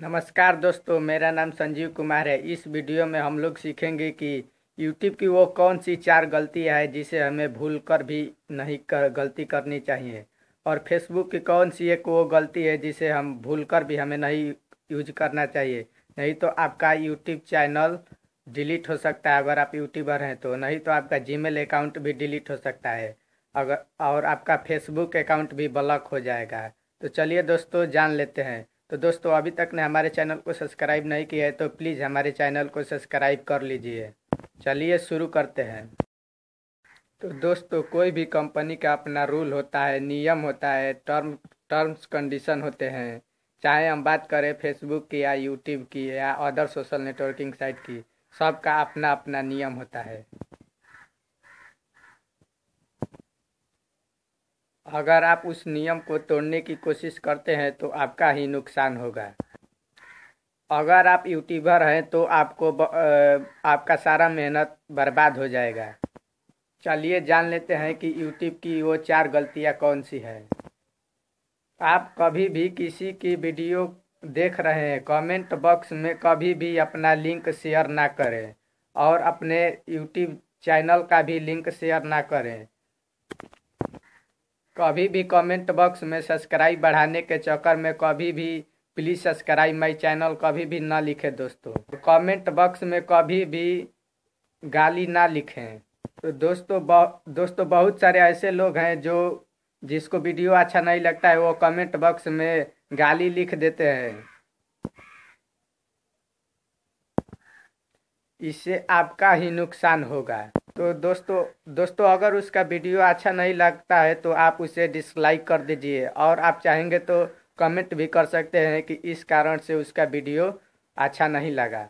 नमस्कार दोस्तों मेरा नाम संजीव कुमार है इस वीडियो में हम लोग सीखेंगे कि यूट्यूब की वो कौन सी चार गलतियाँ हैं जिसे हमें भूल कर भी नहीं कर गलती करनी चाहिए और फेसबुक की कौन सी एक वो गलती है जिसे हम भूल कर भी हमें नहीं यूज करना चाहिए नहीं तो आपका यूट्यूब चैनल डिलीट हो सकता है अगर आप यूट्यूबर हैं तो नहीं तो आपका जी अकाउंट भी डिलीट हो सकता है अगर और आपका फेसबुक अकाउंट भी ब्लॉक हो जाएगा तो चलिए दोस्तों जान लेते हैं तो दोस्तों अभी तक ने हमारे चैनल को सब्सक्राइब नहीं किया है तो प्लीज़ हमारे चैनल को सब्सक्राइब कर लीजिए चलिए शुरू करते हैं तो दोस्तों कोई भी कंपनी का अपना रूल होता है नियम होता है टर्म टर्म्स कंडीशन होते हैं चाहे हम बात करें फेसबुक की या यूट्यूब की या अदर सोशल नेटवर्किंग साइट की सबका अपना अपना नियम होता है अगर आप उस नियम को तोड़ने की कोशिश करते हैं तो आपका ही नुकसान होगा अगर आप यूट्यूबर हैं तो आपको ब, आपका सारा मेहनत बर्बाद हो जाएगा चलिए जान लेते हैं कि यूट्यूब की वो चार गलतियाँ कौन सी हैं आप कभी भी किसी की वीडियो देख रहे हैं कमेंट बॉक्स में कभी भी अपना लिंक शेयर ना करें और अपने यूट्यूब चैनल का भी लिंक शेयर ना करें कभी भी कमेंट बॉक्स में सब्सक्राइब बढ़ाने के चक्कर में कभी भी प्लीज़ सब्सक्राइब माई चैनल कभी भी ना लिखें दोस्तों कमेंट बॉक्स में कभी भी गाली ना लिखें तो दोस्तों दोस्तों बहुत सारे ऐसे लोग हैं जो जिसको वीडियो अच्छा नहीं लगता है वो कमेंट बॉक्स में गाली लिख देते हैं इससे आपका ही नुकसान होगा तो दोस्तों दोस्तों अगर उसका वीडियो अच्छा नहीं लगता है तो आप उसे डिसलाइक कर दीजिए और आप चाहेंगे तो कमेंट भी कर सकते हैं कि इस कारण से उसका वीडियो अच्छा नहीं लगा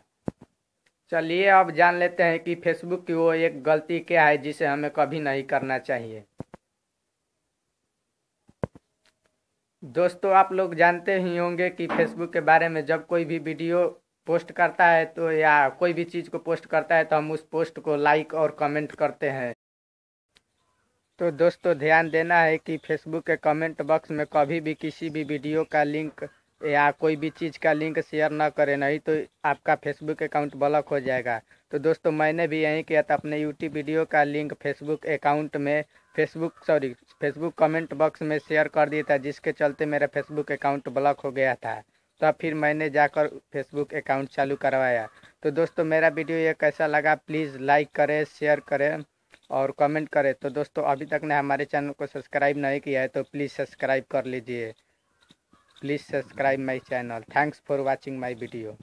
चलिए अब जान लेते हैं कि फेसबुक की वो एक गलती क्या है जिसे हमें कभी नहीं करना चाहिए दोस्तों आप लोग जानते ही होंगे कि फेसबुक के बारे में जब कोई भी वीडियो पोस्ट करता है तो या कोई भी चीज़ को पोस्ट करता है तो हम उस पोस्ट को लाइक और कमेंट करते हैं तो दोस्तों ध्यान देना है कि फेसबुक के कमेंट बॉक्स में कभी भी किसी भी वीडियो का लिंक या कोई भी चीज़ का लिंक शेयर ना करें नहीं तो आपका फेसबुक अकाउंट ब्लॉक हो जाएगा तो दोस्तों मैंने भी यही किया था अपने यूट्यूब वीडियो का लिंक फेसबुक अकाउंट में Facebook sorry Facebook comment box में शेयर कर दिया था जिसके चलते मेरा फेसबुक अकाउंट ब्लॉक हो गया था तब तो फिर मैंने जाकर फेसबुक अकाउंट चालू करवाया तो दोस्तों मेरा वीडियो ये कैसा लगा प्लीज़ लाइक करें शेयर करें और कमेंट करें तो दोस्तों अभी तक ने हमारे चैनल को सब्सक्राइब नहीं किया है तो प्लीज़ सब्सक्राइब कर लीजिए please subscribe my channel thanks for watching my video